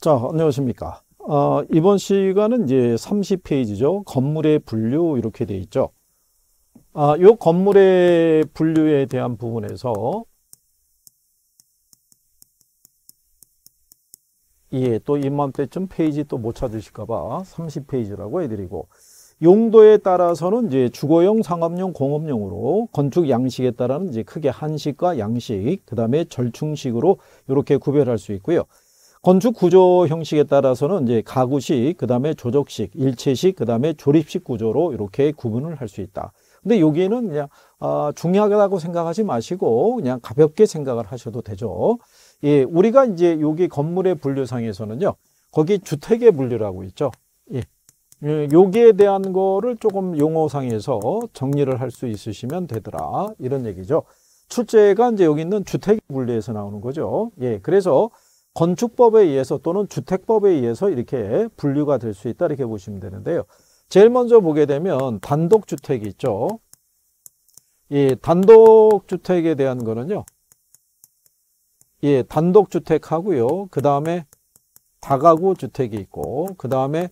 자, 안녕하십니까. 아, 이번 시간은 이제 30페이지죠. 건물의 분류 이렇게 돼 있죠. 아, 요 건물의 분류에 대한 부분에서 예, 또 이맘때쯤 페이지 또 못 찾으실까봐 30페이지라고 해드리고 용도에 따라서는 이제 주거용, 상업용, 공업용으로 건축 양식에 따라는 이제 크게 한식과 양식, 그 다음에 절충식으로 이렇게 구별할 수 있고요. 건축 구조 형식에 따라서는 이제 가구식, 그다음에 조적식, 일체식, 그다음에 조립식 구조로 이렇게 구분을 할 수 있다. 근데 여기는 에 그냥 아, 중요하다고 생각하지 마시고 그냥 가볍게 생각을 하셔도 되죠. 예, 우리가 이제 여기 건물의 분류상에서는요. 거기 주택의 분류라고 있죠. 예. 예 여기에 대한 거를 조금 용어상에서 정리를 할 수 있으시면 되더라. 이런 얘기죠. 출제가 이제 여기 있는 주택 분류에서 나오는 거죠. 예. 그래서 건축법에 의해서 또는 주택법에 의해서 이렇게 분류가 될 수 있다 이렇게 보시면 되는데요. 제일 먼저 보게 되면 단독주택이 있죠. 이 단독주택에 대한 거는요. 예, 단독주택하고요. 그 다음에 다가구 주택이 있고, 그 다음에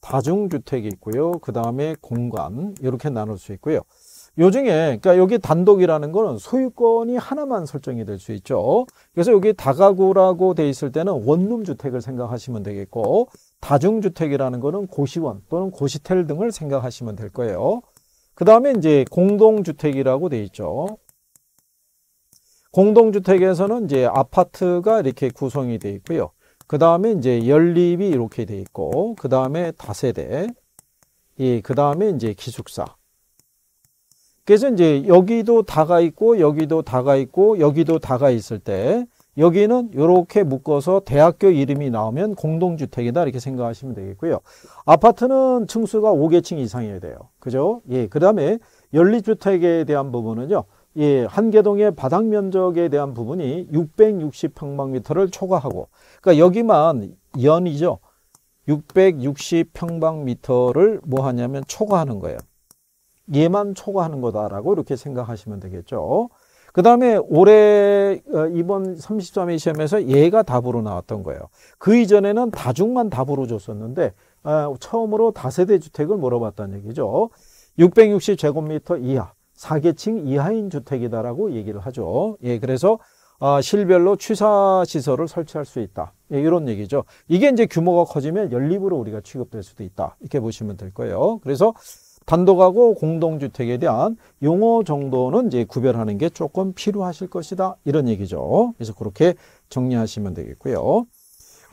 다중주택이 있고요. 그 다음에 공간 이렇게 나눌 수 있고요. 요 중에 그러니까 여기 단독이라는 거는 소유권이 하나만 설정이 될 수 있죠. 그래서 여기 다가구라고 돼 있을 때는 원룸 주택을 생각하시면 되겠고 다중주택이라는 거는 고시원 또는 고시텔 등을 생각하시면 될 거예요. 그 다음에 이제 공동주택이라고 돼 있죠. 공동주택에서는 이제 아파트가 이렇게 구성이 돼 있고요. 그 다음에 이제 연립이 이렇게 돼 있고 그 다음에 다세대 예, 그 다음에 이제 기숙사 그래서 이제 여기도 다가 있고 여기도 다가 있고 여기도 다가 있을 때 여기는 이렇게 묶어서 대학교 이름이 나오면 공동주택이다 이렇게 생각하시면 되겠고요. 아파트는 층수가 5개층 이상이어야 돼요. 그죠? 예, 그 다음에 연립주택에 대한 부분은요. 예, 한 개동의 바닥 면적에 대한 부분이 660평방미터를 초과하고 그러니까 여기만 연이죠. 660평방미터를 뭐 하냐면 초과하는 거예요. 얘만 초과하는 거다라고 이렇게 생각하시면 되겠죠. 그 다음에 올해 어, 이번 33회 시험에서 얘가 답으로 나왔던 거예요. 그 이전에는 다중만 답으로 줬었는데 아, 처음으로 다세대 주택을 물어봤다는 얘기죠. 660제곱미터 이하, 4계층 이하인 주택이다라고 얘기를 하죠. 예, 그래서 아, 실별로 취사시설을 설치할 수 있다. 예, 이런 얘기죠. 이게 이제 규모가 커지면 연립으로 우리가 취급될 수도 있다. 이렇게 보시면 될 거예요. 그래서 단독하고 공동주택에 대한 용어 정도는 이제 구별하는 게 조금 필요하실 것이다. 이런 얘기죠. 그래서 그렇게 정리하시면 되겠고요.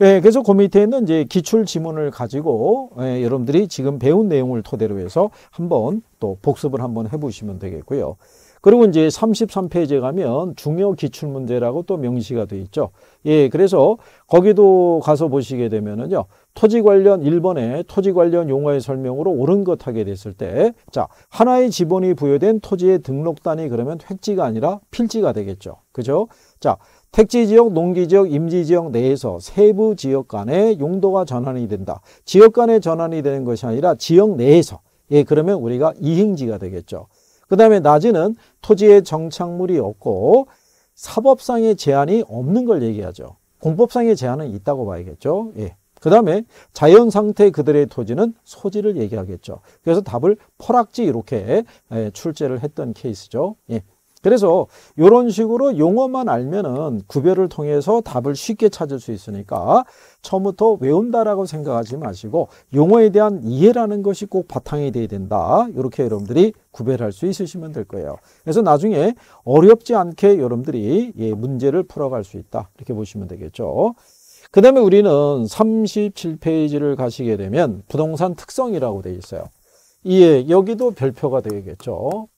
예, 그래서 그 밑에 있는 이제 기출 지문을 가지고 예, 여러분들이 지금 배운 내용을 토대로 해서 한번 또 복습을 한번 해보시면 되겠고요. 그리고 이제 33페이지에 가면 중요 기출문제라고 또 명시가 돼 있죠. 예, 그래서 거기도 가서 보시게 되면은요. 토지 관련 1번에 토지 관련 용어의 설명으로 옳은 것 하게 됐을 때 자, 하나의 지분이 부여된 토지의 등록단이 그러면 획지가 아니라 필지가 되겠죠. 그죠? 자, 택지지역, 농기지역, 임지지역 내에서 세부 지역 간의 용도가 전환이 된다. 지역 간의 전환이 되는 것이 아니라 지역 내에서 예, 그러면 우리가 이행지가 되겠죠. 그 다음에 낮에는 토지에 정착물이 없고 사법상의 제한이 없는 걸 얘기하죠. 공법상의 제한은 있다고 봐야겠죠. 예. 그 다음에 자연 상태 그들의 토지는 소지를 얘기하겠죠. 그래서 답을 포락지 이렇게 예, 출제를 했던 케이스죠. 예. 그래서 이런 식으로 용어만 알면은 구별을 통해서 답을 쉽게 찾을 수 있으니까 처음부터 외운다라고 생각하지 마시고 용어에 대한 이해라는 것이 꼭 바탕이 돼야 된다. 이렇게 여러분들이 구별할 수 있으시면 될 거예요. 그래서 나중에 어렵지 않게 여러분들이 예, 문제를 풀어갈 수 있다. 이렇게 보시면 되겠죠. 그 다음에 우리는 37페이지를 가시게 되면 부동산 특성이라고 되어 있어요. 예, 여기도 별표가 되겠죠.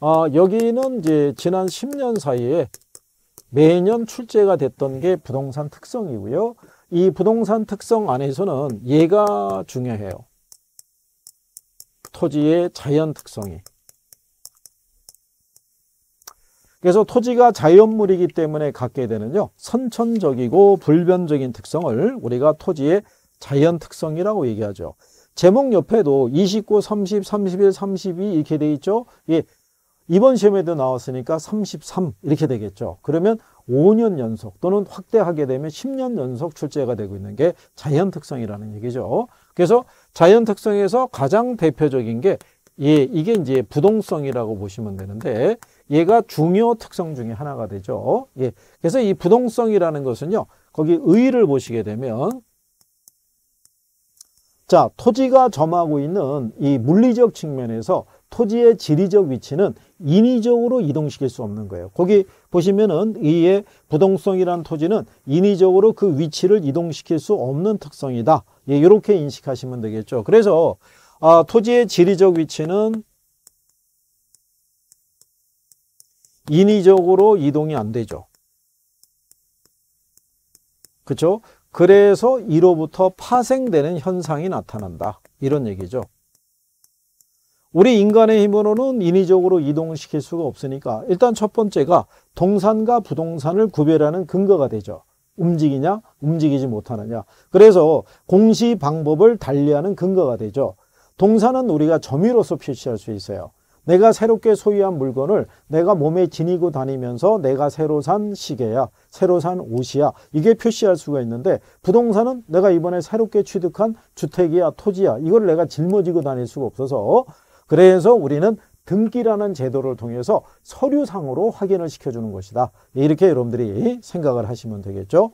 아, 여기는 이제 지난 10년 사이에 매년 출제가 됐던 게 부동산 특성이고요. 이 부동산 특성 안에서는 얘가 중요해요. 토지의 자연 특성이. 그래서 토지가 자연물이기 때문에 갖게 되는요. 선천적이고 불변적인 특성을 우리가 토지의 자연 특성이라고 얘기하죠. 제목 옆에도 29, 30, 31, 32 이렇게 돼 있죠. 예, 이번 시험에도 나왔으니까 33 이렇게 되겠죠. 그러면 5년 연속 또는 확대하게 되면 10년 연속 출제가 되고 있는 게 자연 특성이라는 얘기죠. 그래서 자연 특성에서 가장 대표적인 게 예, 이게 이제 부동성이라고 보시면 되는데 얘가 중요 특성 중에 하나가 되죠. 예, 그래서 이 부동성이라는 것은요. 거기 의의를 보시게 되면 자 토지가 점하고 있는 이 물리적 측면에서 토지의 지리적 위치는 인위적으로 이동시킬 수 없는 거예요. 거기 보시면은 이에 부동성이라는 토지는 인위적으로 그 위치를 이동시킬 수 없는 특성이다. 예, 이렇게 인식하시면 되겠죠. 그래서 아, 토지의 지리적 위치는 인위적으로 이동이 안 되죠. 그렇죠? 그래서 이로부터 파생되는 현상이 나타난다. 이런 얘기죠. 우리 인간의 힘으로는 인위적으로 이동시킬 수가 없으니까 일단 첫 번째가 동산과 부동산을 구별하는 근거가 되죠. 움직이냐 움직이지 못하느냐 그래서 공시 방법을 달리하는 근거가 되죠. 동산은 우리가 점유로서 표시할 수 있어요. 내가 새롭게 소유한 물건을 내가 몸에 지니고 다니면서 내가 새로 산 시계야 새로 산 옷이야 이게 표시할 수가 있는데 부동산은 내가 이번에 새롭게 취득한 주택이야 토지야 이걸 내가 짊어지고 다닐 수가 없어서 그래서 우리는 등기라는 제도를 통해서 서류상으로 확인을 시켜주는 것이다. 이렇게 여러분들이 생각을 하시면 되겠죠.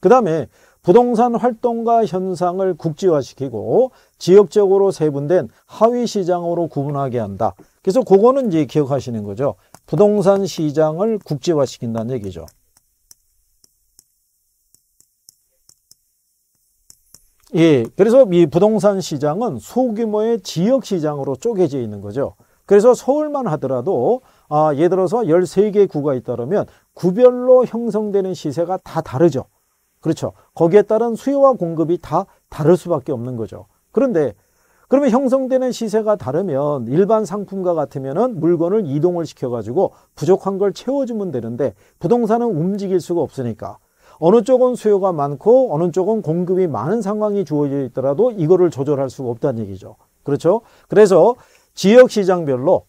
그 다음에 부동산 활동과 현상을 국지화시키고 지역적으로 세분된 하위 시장으로 구분하게 한다. 그래서 그거는 이제 기억하시는 거죠. 부동산 시장을 국제화시킨다는 얘기죠. 예, 그래서 이 부동산 시장은 소규모의 지역 시장으로 쪼개져 있는 거죠. 그래서 서울만 하더라도 아, 예를 들어서 열세 개 구가 있다면 구별로 형성되는 시세가 다 다르죠. 그렇죠. 거기에 따른 수요와 공급이 다 다를 수밖에 없는 거죠. 그런데 그러면 형성되는 시세가 다르면 일반 상품과 같으면은 물건을 이동을 시켜가지고 부족한 걸 채워주면 되는데 부동산은 움직일 수가 없으니까 어느 쪽은 수요가 많고 어느 쪽은 공급이 많은 상황이 주어져 있더라도 이거를 조절할 수가 없다는 얘기죠. 그렇죠? 그래서 지역 시장별로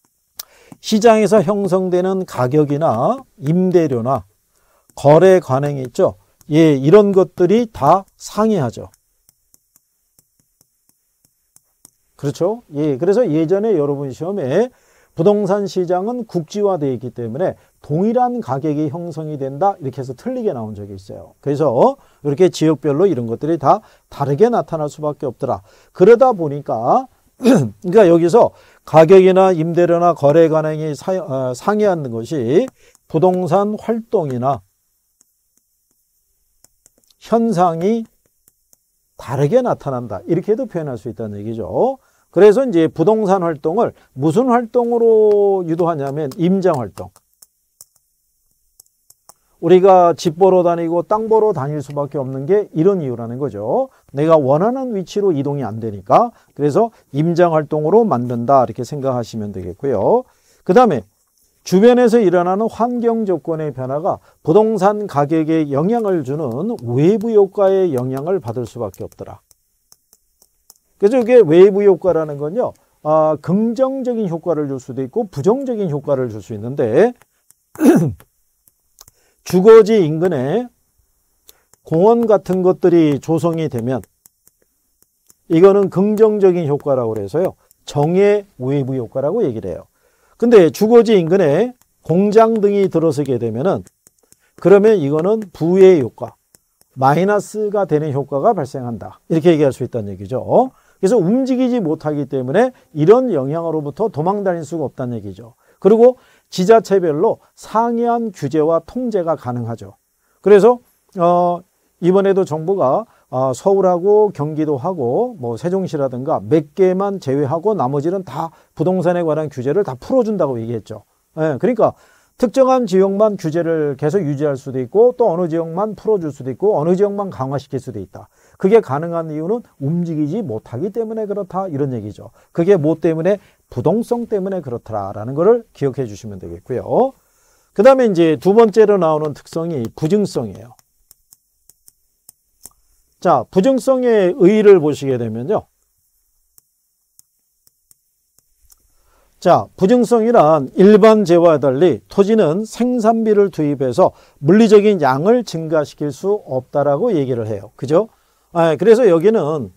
시장에서 형성되는 가격이나 임대료나 거래 관행이 있죠. 예, 이런 것들이 다 상이하죠. 그렇죠? 예, 그래서 예전에 여러분 시험에 부동산 시장은 국지화되어 있기 때문에 동일한 가격이 형성이 된다 이렇게 해서 틀리게 나온 적이 있어요. 그래서 이렇게 지역별로 이런 것들이 다 다르게 나타날 수밖에 없더라. 그러다 보니까 그러니까 여기서 가격이나 임대료나 거래 가능이 어, 상이하는 것이 부동산 활동이나 현상이 다르게 나타난다. 이렇게도 표현할 수 있다는 얘기죠. 그래서 이제 부동산 활동을 무슨 활동으로 유도하냐면 임장 활동. 우리가 집 보러 다니고 땅 보러 다닐 수밖에 없는 게 이런 이유라는 거죠. 내가 원하는 위치로 이동이 안 되니까 그래서 임장 활동으로 만든다 이렇게 생각하시면 되겠고요. 그 다음에 주변에서 일어나는 환경 조건의 변화가 부동산 가격에 영향을 주는 외부 효과의 영향을 받을 수밖에 없더라. 그래서 이게 외부 효과라는 건요. 아, 긍정적인 효과를 줄 수도 있고 부정적인 효과를 줄 수 있는데 주거지 인근에 공원 같은 것들이 조성이 되면 이거는 긍정적인 효과라고 해서요 정의 외부 효과라고 얘기를 해요. 근데 주거지 인근에 공장 등이 들어서게 되면은 그러면 이거는 부의 효과, 마이너스가 되는 효과가 발생한다. 이렇게 얘기할 수 있다는 얘기죠. 그래서 움직이지 못하기 때문에 이런 영향으로부터 도망 다닐 수가 없다는 얘기죠. 그리고 지자체별로 상이한 규제와 통제가 가능하죠. 그래서 어, 이번에도 정부가 어, 서울하고 경기도하고 뭐 세종시라든가 몇 개만 제외하고 나머지는 다 부동산에 관한 규제를 다 풀어준다고 얘기했죠. 예, 그러니까 특정한 지역만 규제를 계속 유지할 수도 있고 또 어느 지역만 풀어줄 수도 있고 어느 지역만 강화시킬 수도 있다. 그게 가능한 이유는 움직이지 못하기 때문에 그렇다 이런 얘기죠. 그게 뭐 때문에 부동성 때문에 그렇더라라는 것을 기억해 주시면 되겠고요. 그 다음에 이제 두 번째로 나오는 특성이 부증성이에요. 자, 부증성의 의의를 보시게 되면요. 자, 부증성이란 일반 재화와 달리 토지는 생산비를 투입해서 물리적인 양을 증가시킬 수 없다라고 얘기를 해요. 그죠? 아, 그래서 여기는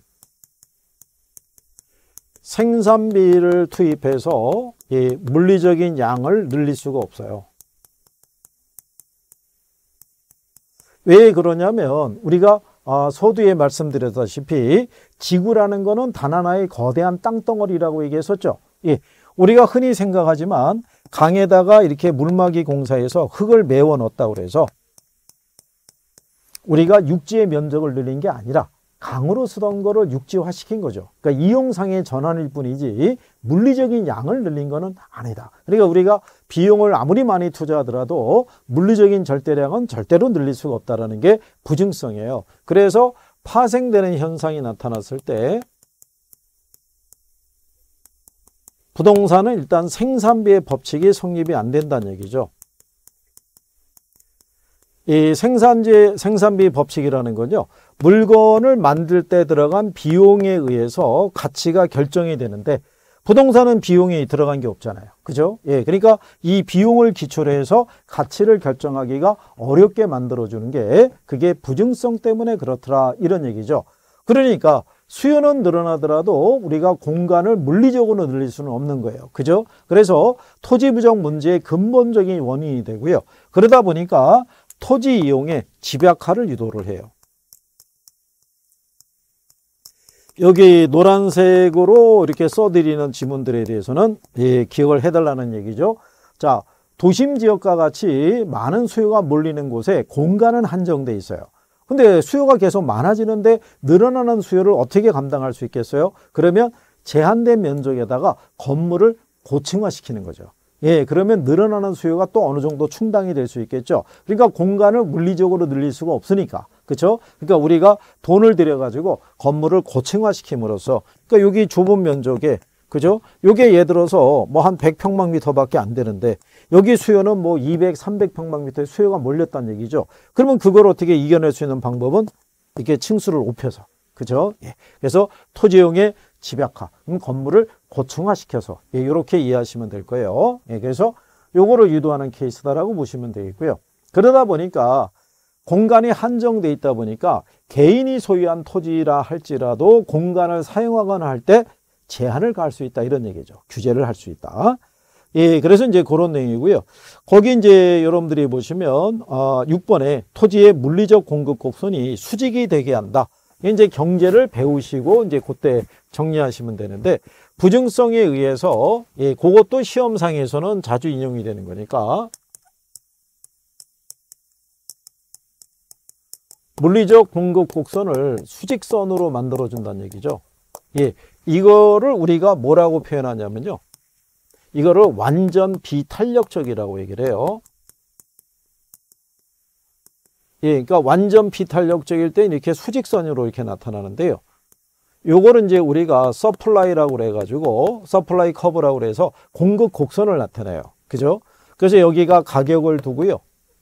생산비를 투입해서 이 물리적인 양을 늘릴 수가 없어요. 왜 그러냐면 우리가 아, 서두에 말씀드렸다시피 지구라는 것은 단 하나의 거대한 땅덩어리라고 얘기했었죠. 예, 우리가 흔히 생각하지만 강에다가 이렇게 물막이 공사해서 흙을 메워 넣었다고 해서 우리가 육지의 면적을 늘린 게 아니라 강으로 쓰던 거를 육지화시킨 거죠. 그러니까 이용상의 전환일 뿐이지 물리적인 양을 늘린 거는 아니다. 그러니까 우리가 비용을 아무리 많이 투자하더라도 물리적인 절대량은 절대로 늘릴 수가 없다라는 게 부증성이에요. 그래서 파생되는 현상이 나타났을 때 부동산은 일단 생산비의 법칙이 성립이 안 된다는 얘기죠. 이 생산재 생산비 법칙이라는 건요. 물건을 만들 때 들어간 비용에 의해서 가치가 결정이 되는데 부동산은 비용이 들어간 게 없잖아요. 그죠? 예. 그러니까 이 비용을 기초로 해서 가치를 결정하기가 어렵게 만들어 주는 게 그게 부증성 때문에 그렇더라 이런 얘기죠. 그러니까 수요는 늘어나더라도 우리가 공간을 물리적으로 늘릴 수는 없는 거예요. 그죠? 그래서 토지 부정 문제의 근본적인 원인이 되고요. 그러다 보니까 토지 이용에 집약화를 유도를 해요. 여기 노란색으로 이렇게 써드리는 지문들에 대해서는 예, 기억을 해달라는 얘기죠. 자, 도심 지역과 같이 많은 수요가 몰리는 곳에 공간은 한정돼 있어요. 근데 수요가 계속 많아지는데 늘어나는 수요를 어떻게 감당할 수 있겠어요? 그러면 제한된 면적에다가 건물을 고층화시키는 거죠. 예, 그러면 늘어나는 수요가 또 어느 정도 충당이 될 수 있겠죠. 그러니까 공간을 물리적으로 늘릴 수가 없으니까. 그렇죠? 그러니까 우리가 돈을 들여 가지고 건물을 고층화시킴으로써 그러니까 여기 좁은 면적에 그죠? 요게 예를 들어서 뭐 한 100평방미터밖에 안 되는데 여기 수요는 뭐 200, 300평방미터의 수요가 몰렸다는 얘기죠. 그러면 그걸 어떻게 이겨낼 수 있는 방법은 이렇게 층수를 높여서 그죠? 예. 그래서 토지용의 집약화. 그럼 음, 건물을 고층화시켜서 예, 이렇게 이해하시면 될 거예요. 예, 그래서 요거를 유도하는 케이스다라고 보시면 되겠고요. 그러다 보니까 공간이 한정돼 있다 보니까 개인이 소유한 토지라 할지라도 공간을 사용하거나 할 때 제한을 가할 수 있다 이런 얘기죠. 규제를 할 수 있다. 예, 그래서 이제 그런 내용이고요. 거기 이제 여러분들이 보시면 어, 아, 6번에 토지의 물리적 공급 곡선이 수직이 되게 한다. 이제 경제를 배우시고 이제 그때 정리하시면 되는데 부증성에 의해서 예, 그것도 시험상에서는 자주 인용이 되는 거니까 물리적 공급 곡선을 수직선으로 만들어 준다는 얘기죠. 예, 이거를 우리가 뭐라고 표현하냐면요. 이거를 완전 비탄력적이라고 얘기를 해요. 예, 그러니까 완전 비탄력적일 때 이렇게 수직선으로 이렇게 나타나는데요. 요거는 이제 우리가 서플라이라고 그래가지고 서플라이 커브라고 그래서 공급 곡선을 나타내요. 그죠? 그래서 여기가 가격을 두고요.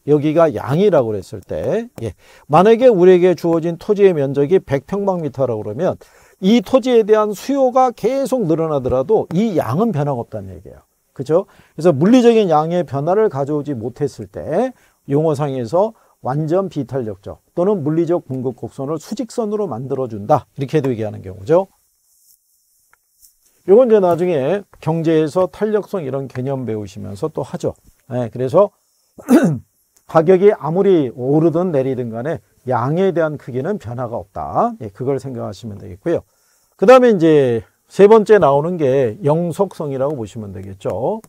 여기가 양이라고 그랬을 때 예. 만약에 우리에게 주어진 토지의 면적이 100평방미터라고 그러면 이 토지에 대한 수요가 계속 늘어나더라도 이 양은 변화가 없다는 얘기예요. 그죠? 그래서 물리적인 양의 변화를 가져오지 못했을 때 용어상에서 완전 비탄력적 또는 물리적 공급 곡선을 수직선으로 만들어준다. 이렇게도 얘기하는 경우죠. 이건 이제 나중에 경제에서 탄력성 이런 개념 배우시면서 또 하죠. 네, 그래서 가격이 아무리 오르든 내리든 간에 양에 대한 크기는 변화가 없다. 네, 그걸 생각하시면 되겠고요. 그 다음에 이제 세 번째 나오는 게 영속성이라고 보시면 되겠죠.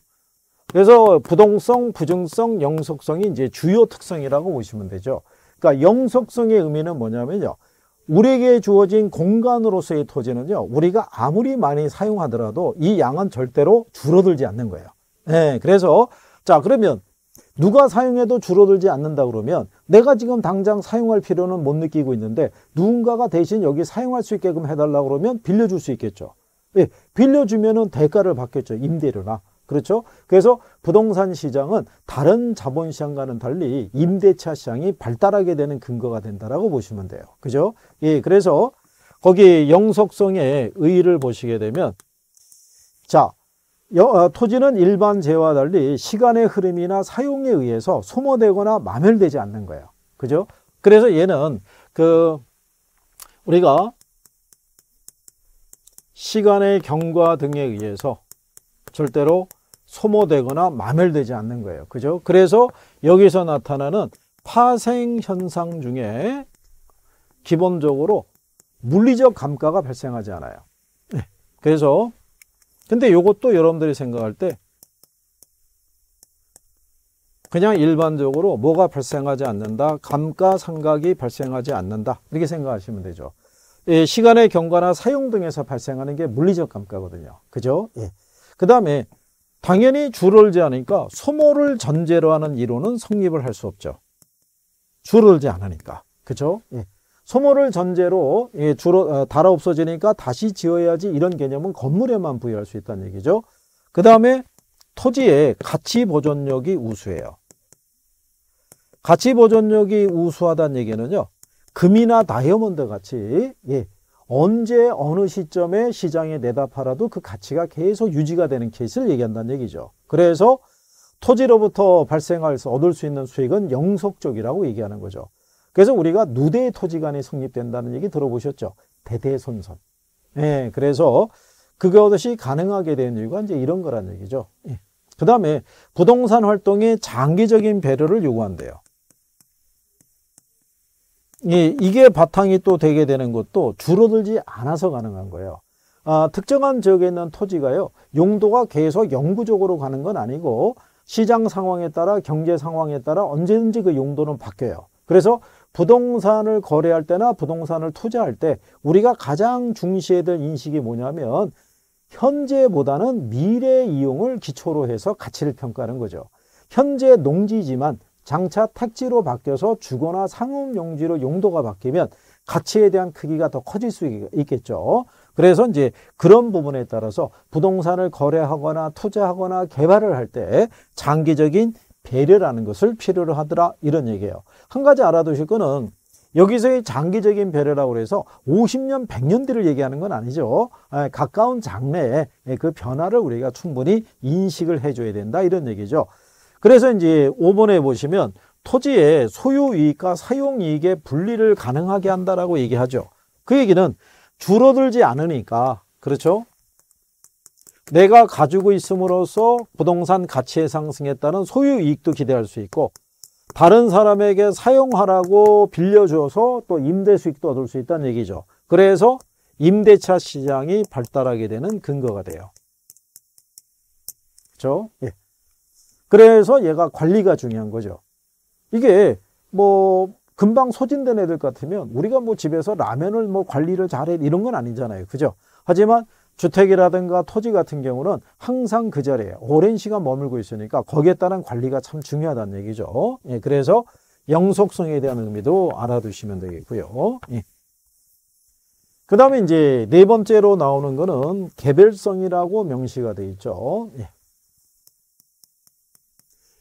그래서 부동성, 부증성, 영속성이 이제 주요 특성이라고 보시면 되죠. 그러니까 영속성의 의미는 뭐냐면요. 우리에게 주어진 공간으로서의 토지는요. 우리가 아무리 많이 사용하더라도 이 양은 절대로 줄어들지 않는 거예요. 네, 그래서 자 그러면 누가 사용해도 줄어들지 않는다 그러면 내가 지금 당장 사용할 필요는 못 느끼고 있는데 누군가가 대신 여기 사용할 수 있게끔 해달라 그러면 빌려줄 수 있겠죠. 예, 빌려주면은 대가를 받겠죠. 임대료나. 그렇죠? 그래서 부동산 시장은 다른 자본 시장과는 달리 임대차 시장이 발달하게 되는 근거가 된다라고 보시면 돼요. 그죠? 예, 그래서 거기 영속성의 의의를 보시게 되면 자, 어, 토지는 일반 재와 달리 시간의 흐름이나 사용에 의해서 소모되거나 마멸되지 않는 거예요. 그죠? 그래서 얘는 그 우리가 시간의 경과 등에 의해서 절대로 소모되거나 마멸되지 않는 거예요. 그죠? 그래서 여기서 나타나는 파생 현상 중에 기본적으로 물리적 감가가 발생하지 않아요. 네. 그래서 근데 이것도 여러분들이 생각할 때 그냥 일반적으로 뭐가 발생하지 않는다 감가상각이 발생하지 않는다 이렇게 생각하시면 되죠 예, 시간의 경과나 사용 등에서 발생하는 게 물리적 감가거든요 그죠 예. 그 다음에 당연히 주를 제하니까 소모를 전제로 하는 이론은 성립을 할 수 없죠. 주를 제하니까. 그렇죠? 예. 소모를 전제로 예, 주로 어, 달아 없어지니까 다시 지어야지 이런 개념은 건물에만 부여할 수 있다는 얘기죠. 그 다음에 토지의 가치 보존력이 우수해요. 가치 보존력이 우수하다는 얘기는요. 금이나 다이아몬드 같이 예, 언제 어느 시점에 시장에 내다 팔아도 그 가치가 계속 유지가 되는 케이스를 얘기한다는 얘기죠. 그래서 토지로부터 발생할 수 얻을 수 있는 수익은 영속적이라고 얘기하는 거죠. 그래서 우리가 누대토지간에 성립된다는 얘기 들어보셨죠? 대대손손. 예, 그래서 그것이 가능하게 된 이유가 이제 이런 거란 얘기죠. 예. 그 다음에 부동산 활동에 장기적인 배려를 요구한대요. 이, 이게 바탕이 또 되게 되는 것도 줄어들지 않아서 가능한 거예요. 아, 특정한 지역에 있는 토지가요, 용도가 계속 영구적으로 가는 건 아니고 시장 상황에 따라 경제 상황에 따라 언제든지 그 용도는 바뀌어요. 그래서 부동산을 거래할 때나 부동산을 투자할 때 우리가 가장 중시해야 될 인식이 뭐냐면 현재보다는 미래 이용을 기초로 해서 가치를 평가하는 거죠. 현재 농지지만 장차 택지로 바뀌어서 주거나 상업용지로 용도가 바뀌면 가치에 대한 크기가 더 커질 수 있겠죠. 그래서 이제 그런 부분에 따라서 부동산을 거래하거나 투자하거나 개발을 할 때 장기적인 배려라는 것을 필요로 하더라 이런 얘기예요. 한 가지 알아두실 거는 여기서의 장기적인 배려라고 해서 50년, 100년 뒤를 얘기하는 건 아니죠. 아, 가까운 장래에 그 변화를 우리가 충분히 인식을 해줘야 된다 이런 얘기죠. 그래서 이제 5번에 보시면 토지의 소유이익과 사용이익의 분리를 가능하게 한다라고 얘기하죠. 그 얘기는 줄어들지 않으니까 그렇죠? 내가 가지고 있음으로써 부동산 가치의 상승에 따른 소유이익도 기대할 수 있고 다른 사람에게 사용하라고 빌려줘서 또 임대 수익도 얻을 수 있다는 얘기죠. 그래서 임대차 시장이 발달하게 되는 근거가 돼요. 그렇죠? 예. 그래서 얘가 관리가 중요한 거죠. 이게 뭐 금방 소진된 애들 같으면 우리가 뭐 집에서 라면을 뭐 관리를 잘해 이런 건 아니잖아요. 그죠? 하지만 주택이라든가 토지 같은 경우는 항상 그 자리에 오랜 시간 머물고 있으니까 거기에 따른 관리가 참 중요하다는 얘기죠. 예, 그래서 영속성에 대한 의미도 알아두시면 되겠고요. 예. 그 다음에 이제 네 번째로 나오는 거는 개별성이라고 명시가 돼 있죠. 예.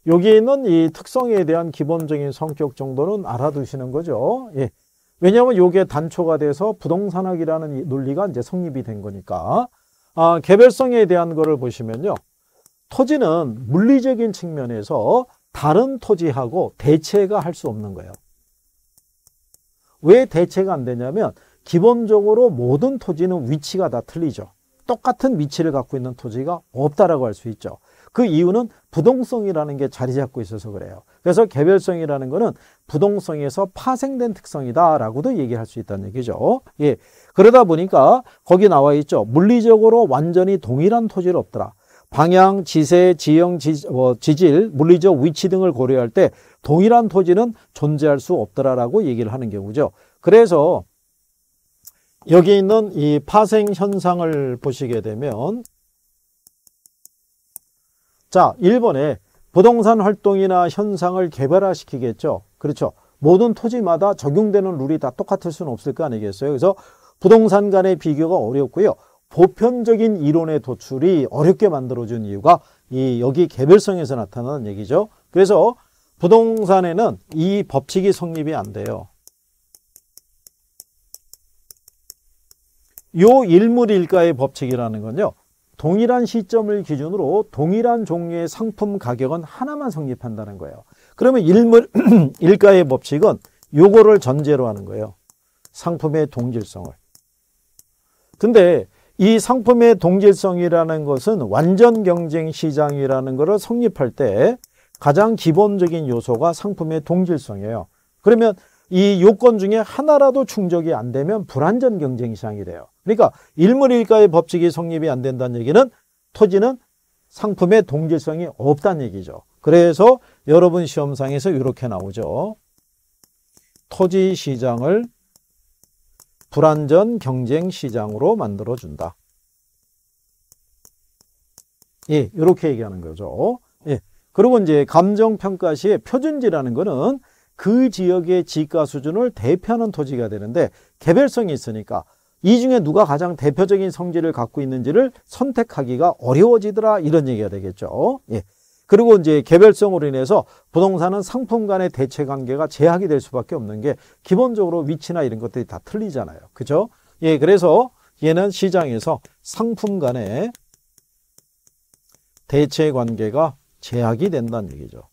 여기있는이 특성에 대한 기본적인 성격 정도는 알아두시는 거죠. 예. 왜냐하면 이게 단초가 돼서 부동산학이라는 논리가 이제 성립이 된 거니까. 아, 개별성에 대한 거를 보시면요. 토지는 물리적인 측면에서 다른 토지하고 대체가 할 수 없는 거예요. 왜 대체가 안 되냐면 기본적으로 모든 토지는 위치가 다 틀리죠. 똑같은 위치를 갖고 있는 토지가 없다라고 할 수 있죠. 그 이유는 부동성이라는 게 자리 잡고 있어서 그래요. 그래서 개별성이라는 거는 부동성에서 파생된 특성이다라고도 얘기할 수 있다는 얘기죠. 예. 그러다 보니까 거기 나와 있죠. 물리적으로 완전히 동일한 토지를 없더라. 방향, 지세, 지형, 지, 어, 질 물리적 위치 등을 고려할 때 동일한 토지는 존재할 수 없더라라고 얘기를 하는 경우죠. 그래서 여기 있는 이 파생 현상을 보시게 되면 자, 1번에 부동산 활동이나 현상을 개발화시키겠죠. 그렇죠. 모든 토지마다 적용되는 룰이 다 똑같을 수는 없을 거 아니겠어요. 그래서 부동산 간의 비교가 어렵고요. 보편적인 이론의 도출이 어렵게 만들어준 이유가 이 여기 개별성에서 나타나는 얘기죠. 그래서 부동산에는 이 법칙이 성립이 안 돼요. 요 일물일가의 법칙이라는 건요. 동일한 시점을 기준으로 동일한 종류의 상품 가격은 하나만 성립한다는 거예요. 그러면 일물, 일가의 법칙은 요거를 전제로 하는 거예요. 상품의 동질성을. 근데 이 상품의 동질성이라는 것은 완전 경쟁 시장이라는 것을 성립할 때 가장 기본적인 요소가 상품의 동질성이에요. 그러면 이 요건 중에 하나라도 충족이 안 되면 불완전 경쟁 이상이 돼요. 그러니까 일물일가의 법칙이 성립이 안 된다는 얘기는 토지는 상품의 동질성이 없다는 얘기죠. 그래서 여러분 시험상에서 이렇게 나오죠. 토지 시장을 불완전 경쟁 시장으로 만들어준다. 예, 이렇게 얘기하는 거죠. 예. 그리고 이제 감정평가 시의 표준지라는 거는 그 지역의 지가 수준을 대표하는 토지가 되는데 개별성이 있으니까 이 중에 누가 가장 대표적인 성질을 갖고 있는지를 선택하기가 어려워지더라 이런 얘기가 되겠죠. 예. 그리고 이제 개별성으로 인해서 부동산은 상품 간의 대체 관계가 제약이 될 수밖에 없는 게 기본적으로 위치나 이런 것들이 다 틀리잖아요. 그죠? 예, 그래서 얘는 시장에서 상품 간의 대체 관계가 제약이 된다는 얘기죠.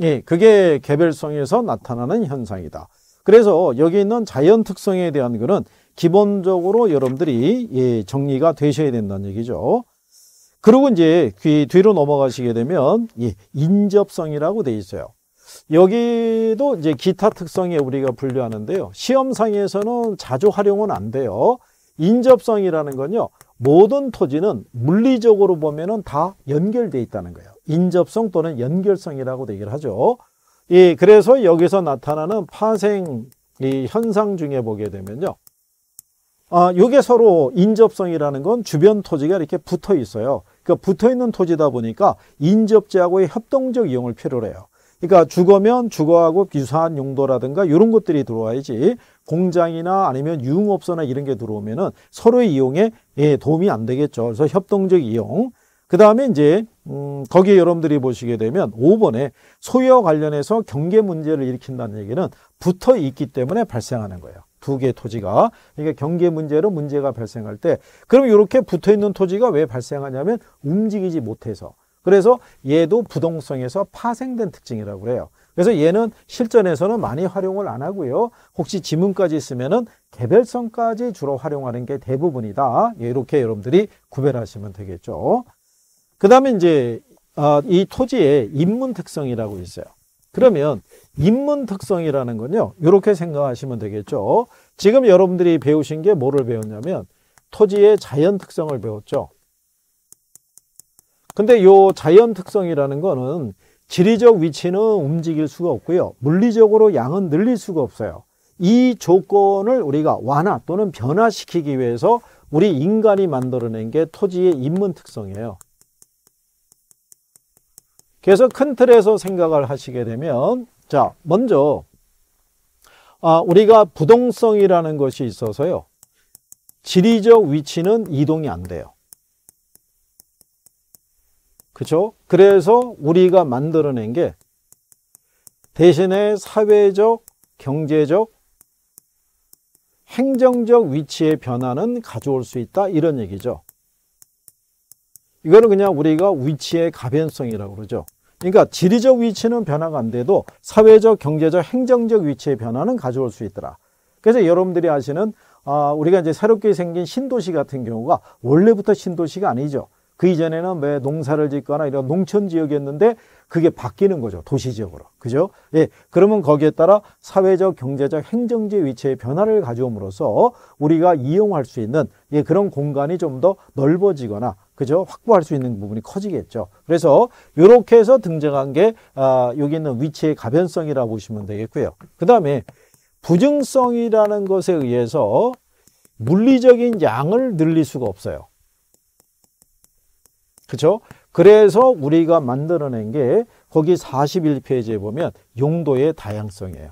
예, 그게 개별성에서 나타나는 현상이다. 그래서 여기 있는 자연 특성에 대한 것은 기본적으로 여러분들이 예, 정리가 되셔야 된다는 얘기죠. 그리고 이제 귀 뒤로 넘어가시게 되면 예, 인접성이라고 돼 있어요. 여기도 이제 기타 특성에 우리가 분류하는데요. 시험상에서는 자주 활용은 안 돼요. 인접성이라는 건요. 모든 토지는 물리적으로 보면다 연결돼 있다는 거예요. 인접성 또는 연결성이라고 얘기를 하죠. 이 그래서 여기서 나타나는 파생 이 현상 중에 보게 되면요. 아, 요게 서로 인접성이라는 건 주변 토지가 이렇게 붙어 있어요. 그러니까 붙어 있는 토지다 보니까 인접지하고의 협동적 이용을 필요로 해요. 그러니까 주거면 주거하고 유사한 용도라든가 이런 것들이 들어와야지 공장이나 아니면 유흥업소나 이런 게 들어오면은 서로의 이용에 예, 도움이 안 되겠죠. 그래서 협동적 이용. 그 다음에 이제 음, 거기에 여러분들이 보시게 되면 5번에 소유와 관련해서 경계 문제를 일으킨다는 얘기는 붙어 있기 때문에 발생하는 거예요. 두 개의 토지가 그러니까 경계 문제로 문제가 발생할 때 그럼 이렇게 붙어 있는 토지가 왜 발생하냐면 움직이지 못해서 그래서 얘도 부동성에서 파생된 특징이라고 그래요. 그래서 얘는 실전에서는 많이 활용을 안 하고요. 혹시 지문까지 있으면은 개별성까지 주로 활용하는 게 대부분이다. 예, 이렇게 여러분들이 구별하시면 되겠죠. 그 다음에 이제 어, 이 토지의 입문 특성이라고 있어요. 그러면 입문 특성이라는 건요. 이렇게 생각하시면 되겠죠. 지금 여러분들이 배우신 게 뭐를 배웠냐면 토지의 자연 특성을 배웠죠. 근데 이 자연 특성이라는 거는 지리적 위치는 움직일 수가 없고요. 물리적으로 양은 늘릴 수가 없어요. 이 조건을 우리가 완화 또는 변화시키기 위해서 우리 인간이 만들어낸 게 토지의 입문 특성이에요. 그래서 큰 틀에서 생각을 하시게 되면 자 먼저 아, 우리가 부동성이라는 것이 있어서요. 지리적 위치는 이동이 안 돼요. 그렇죠? 그래서 우리가 만들어낸 게 대신에 사회적, 경제적, 행정적 위치의 변화는 가져올 수 있다 이런 얘기죠. 이거는 그냥 우리가 위치의 가변성이라고 그러죠. 그러니까 지리적 위치는 변화가 안 돼도 사회적, 경제적, 행정적 위치의 변화는 가져올 수 있더라. 그래서 여러분들이 아시는 아, 우리가 이제 새롭게 생긴 신도시 같은 경우가 원래부터 신도시가 아니죠. 그 이전에는 왜 농사를 짓거나 이런 농촌 지역이었는데 그게 바뀌는 거죠. 도시 지역으로. 그죠? 예. 그러면 거기에 따라 사회적, 경제적, 행정지의 위치의 변화를 가져옴으로써 우리가 이용할 수 있는 예, 그런 공간이 좀 더 넓어지거나 그죠? 확보할 수 있는 부분이 커지겠죠. 그래서 이렇게 해서 등장한 게 아, 여기 있는 위치의 가변성이라고 보시면 되겠고요. 그다음에 부증성이라는 것에 의해서 물리적인 양을 늘릴 수가 없어요. 그렇죠? 그래서 우리가 만들어낸 게 거기 41페이지에 보면 용도의 다양성이에요.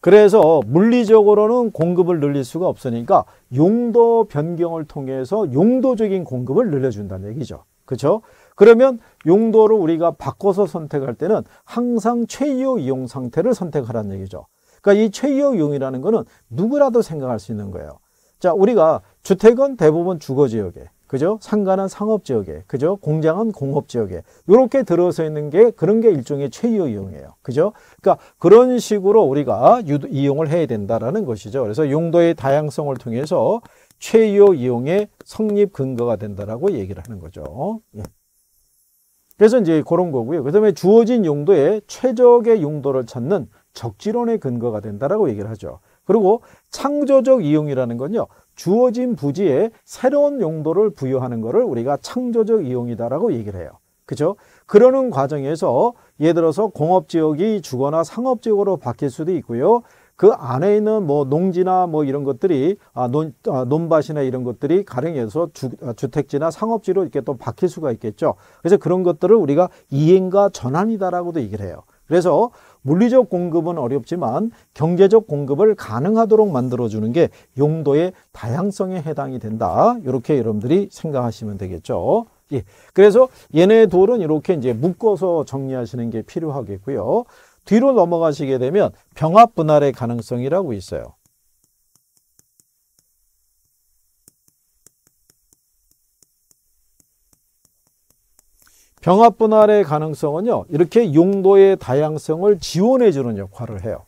그래서 물리적으로는 공급을 늘릴 수가 없으니까 용도 변경을 통해서 용도적인 공급을 늘려준다는 얘기죠. 그렇죠? 그러면 용도를 우리가 바꿔서 선택할 때는 항상 최요 이용 상태를 선택하라는 얘기죠. 그러니까 이 최요 이용이라는 거는 누구라도 생각할 수 있는 거예요. 자, 우리가 주택은 대부분 주거 지역에 그죠? 상가는 상업 지역에, 그죠? 공장은 공업 지역에. 이렇게 들어서 있는 게 그런 게 일종의 최유 이용이에요. 그죠? 그러니까 그런 식으로 우리가 유도, 이용을 해야 된다라는 것이죠. 그래서 용도의 다양성을 통해서 최유 이용의 성립 근거가 된다라고 얘기를 하는 거죠. 예. 그래서 이제 그런 거고요. 그다음에 주어진 용도에 최적의 용도를 찾는 적지론의 근거가 된다라고 얘기를 하죠. 그리고 창조적 이용이라는 건요. 주어진 부지에 새로운 용도를 부여하는 것을 우리가 창조적 이용이다라고 얘기를 해요. 그죠? 그러는 과정에서 예를 들어서 공업지역이 주거나 상업지역으로 바뀔 수도 있고요. 그 안에 있는 뭐 농지나 뭐 이런 것들이 아, 논, 아, 논밭이나 이런 것들이 가령해서 주, 아, 택지나 상업지로 이렇게 또 바뀔 수가 있겠죠. 그래서 그런 것들을 우리가 이행과 전환이다라고도 얘기를 해요. 그래서 물리적 공급은 어렵지만 경제적 공급을 가능하도록 만들어주는 게 용도의 다양성에 해당이 된다. 이렇게 여러분들이 생각하시면 되겠죠. 예. 그래서 얘네 돌은 이렇게 이제 묶어서 정리하시는 게 필요하겠고요. 뒤로 넘어가시게 되면 병합 분할의 가능성이라고 있어요. 병합 분할의 가능성은요. 이렇게 용도의 다양성을 지원해 주는 역할을 해요.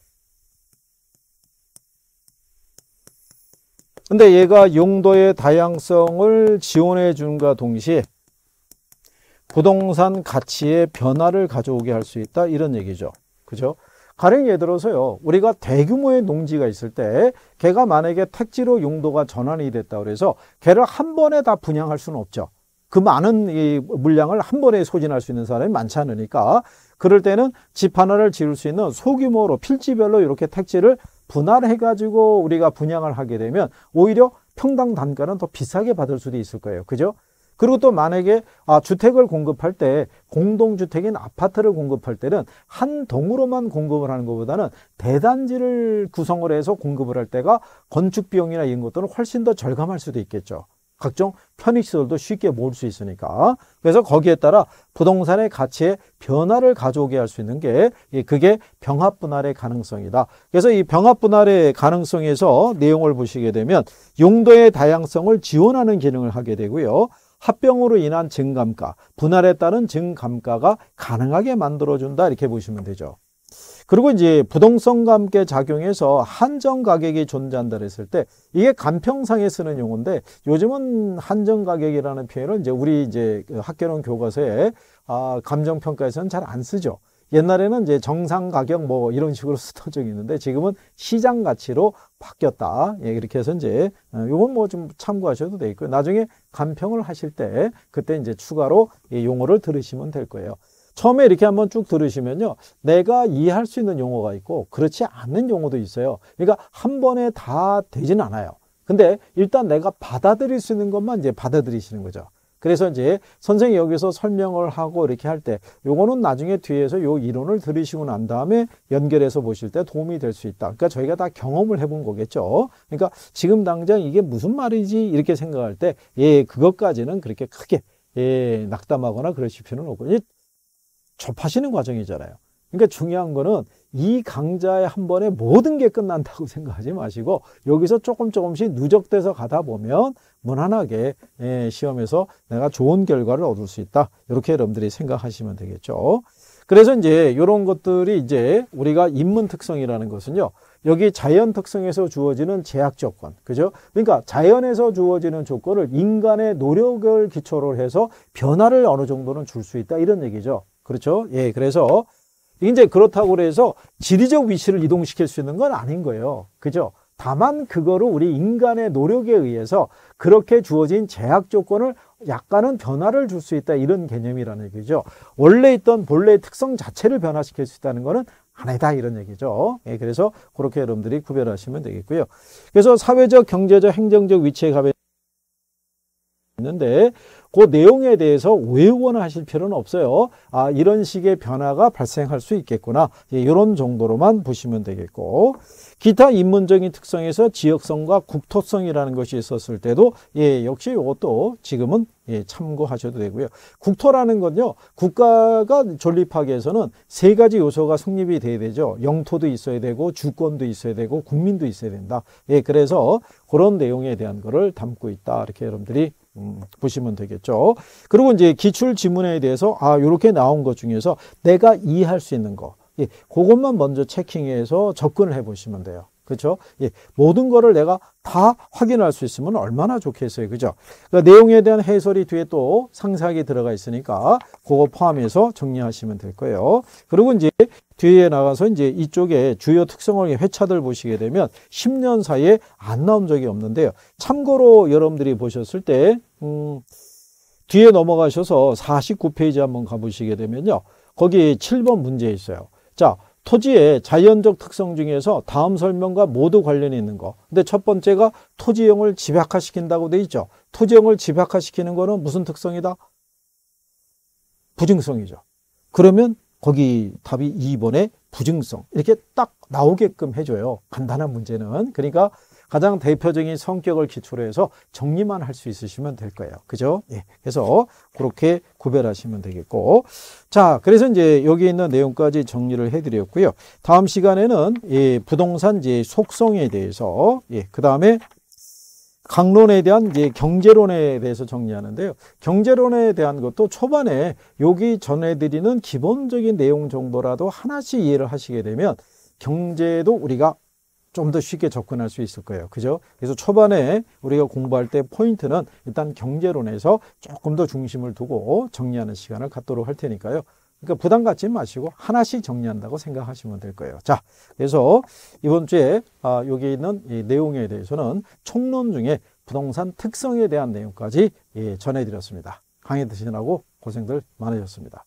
근데 얘가 용도의 다양성을 지원해 준과 동시에 부동산 가치의 변화를 가져오게 할 수 있다 이런 얘기죠. 그죠? 가령 예를 들어서요. 우리가 대규모의 농지가 있을 때 걔가 만약에 택지로 용도가 전환이 됐다 고해서 걔를 한 번에 다 분양할 수는 없죠. 그 많은 이 물량을 한 번에 소진할 수 있는 사람이 많지 않으니까 그럴 때는 집 하나를 지을 수 있는 소규모로 필지별로 이렇게 택지를 분할해 가지고 우리가 분양을 하게 되면 오히려 평당 단가는 더 비싸게 받을 수도 있을 거예요. 그죠? 그리고 또 만약에 아, 주택을 공급할 때 공동주택인 아파트를 공급할 때는 한 동으로만 공급을 하는 것보다는 대단지를 구성을 해서 공급을 할 때가 건축비용이나 이런 것들은 훨씬 더 절감할 수도 있겠죠. 각종 편익시설도 쉽게 모을 수 있으니까 그래서 거기에 따라 부동산의 가치에 변화를 가져오게 할 수 있는 게 예, 그게 병합분할의 가능성이다. 그래서 이 병합분할의 가능성에서 내용을 보시게 되면 용도의 다양성을 지원하는 기능을 하게 되고요. 합병으로 인한 증감가, 분할에 따른 증감가가 가능하게 만들어준다 이렇게 보시면 되죠. 그리고 이제 부동성과 함께 작용해서 한정 가격이 존재한다 그랬을 때 이게 간평상에 쓰는 용어인데 요즘은 한정 가격이라는 표현을 이제 우리 이제 그 학교론 교과서에 아, 감정 평가에서는 잘 안 쓰죠. 옛날에는 이제 정상 가격 뭐 이런 식으로 쓰던 적이 있는데 지금은 시장 가치로 바뀌었다. 예, 이렇게 해서 이제 어, 요건 뭐 좀 참고하셔도 되겠고요. 나중에 간평을 하실 때 그때 이제 추가로 이 용어를 들으시면 될 거예요. 처음에 이렇게 한번 쭉 들으시면요. 내가 이해할 수 있는 용어가 있고 그렇지 않는 용어도 있어요. 그러니까 한 번에 다되진 않아요. 근데 일단 내가 받아들일 수 있는 것만 이제 받아들이시는 거죠. 그래서 이제 선생이 여기서 설명을 하고 이렇게 할 때 요거는 나중에 뒤에서 요 이론을 들으시고 난 다음에 연결해서 보실 때 도움이 될 수 있다. 그러니까 저희가 다 경험을 해본 거겠죠. 그러니까 지금 당장 이게 무슨 말이지 이렇게 생각할 때 예, 그것까지는 그렇게 크게 예, 낙담하거나 그러실 필요는 없고 접하시는 과정이잖아요. 그러니까 중요한 거는 이강좌에한 번에 모든 게 끝난다고 생각하지 마시고 여기서 조금 조금씩 누적돼서 가다 보면 무난하게 예, 시험에서 내가 좋은 결과를 얻을 수 있다. 이렇게 여러분들이 생각하시면 되겠죠. 그래서 이제 이런 것들이 이제 우리가 인문 특성이라는 것은요. 여기 자연 특성에서 주어지는 제약 조건, 그죠? 그러니까 자연에서 주어지는 조건을 인간의 노력을 기초로 해서 변화를 어느 정도는 줄 수 있다 이런 얘기죠. 그렇죠? 예, 그래서 이제 그렇다고 해서 지리적 위치를 이동시킬 수 있는 건 아닌 거예요. 그죠? 다만 그거를 우리 인간의 노력에 의해서 그렇게 주어진 제약 조건을 약간은 변화를 줄 수 있다 이런 개념이라는 얘기죠. 원래 있던 본래의 특성 자체를 변화시킬 수 있다는 거는 아니다 이런 얘기죠. 예, 그래서 그렇게 여러분들이 구별하시면 되겠고요. 그래서 사회적, 경제적, 행정적 위치에 가면 있는데 그 내용에 대해서 외우거나 하실 필요는 없어요. 아, 이런 식의 변화가 발생할 수 있겠구나. 이런 예, 정도로만 보시면 되겠고. 기타 인문적인 특성에서 지역성과 국토성이라는 것이 있었을 때도 예, 역시 이것도 지금은 예, 참고하셔도 되고요. 국토라는 건요. 국가가 존립하기 위해서는 세 가지 요소가 성립이 돼야 되죠. 영토도 있어야 되고 주권도 있어야 되고 국민도 있어야 된다. 예, 그래서 그런 내용에 대한 거를 담고 있다. 이렇게 여러분들이 음, 보시면 되겠죠. 그리고 이제 기출 지문에 대해서 아 이렇게 나온 것 중에서 내가 이해할 수 있는 거, 예, 그것만 먼저 체킹해서 접근을 해보시면 돼요. 그렇죠? 예, 모든 거를 내가 다 확인할 수 있으면 얼마나 좋겠어요. 그죠? 그 그러니까 내용에 대한 해설이 뒤에 또 상세하게 들어가 있으니까 그거 포함해서 정리하시면 될 거예요. 그리고 이제 뒤에 나가서 이제 이쪽에 주요 특성을 회차들 보시게 되면 10년 사이에 안 나온 적이 없는데요. 참고로 여러분들이 보셨을 때 음, 뒤에 넘어가셔서 49페이지 한번 가보시게 되면요. 거기 7번 문제 있어요. 자, 토지의 자연적 특성 중에서 다음 설명과 모두 관련이 있는 거. 근데 첫 번째가 토지형을 집약화시킨다고 돼 있죠. 토지형을 집약화시키는 거는 무슨 특성이다? 부증성이죠. 그러면 거기 답이 2번에 부증성. 이렇게 딱 나오게끔 해줘요. 간단한 문제는. 그러니까 가장 대표적인 성격을 기초로 해서 정리만 할 수 있으시면 될 거예요. 그죠? 예. 그래서 그렇게 구별하시면 되겠고. 자, 그래서 이제 여기 있는 내용까지 정리를 해드렸고요. 다음 시간에는 이 부동산 이제 속성에 대해서, 예, 그 다음에 강론에 대한 이제 경제론에 대해서 정리하는데요. 경제론에 대한 것도 초반에 여기 전해드리는 기본적인 내용 정도라도 하나씩 이해를 하시게 되면 경제도 우리가 좀더 쉽게 접근할 수 있을 거예요. 그죠? 그래서 초반에 우리가 공부할 때 포인트는 일단 경제론에서 조금 더 중심을 두고 정리하는 시간을 갖도록 할 테니까요. 그러니까 부담 갖지 마시고 하나씩 정리한다고 생각하시면 될 거예요. 자, 그래서 이번 주에 아, 여기 있는 이 내용에 대해서는 총론 중에 부동산 특성에 대한 내용까지 예, 전해드렸습니다. 강의 드시느라고 고생들 많으셨습니다.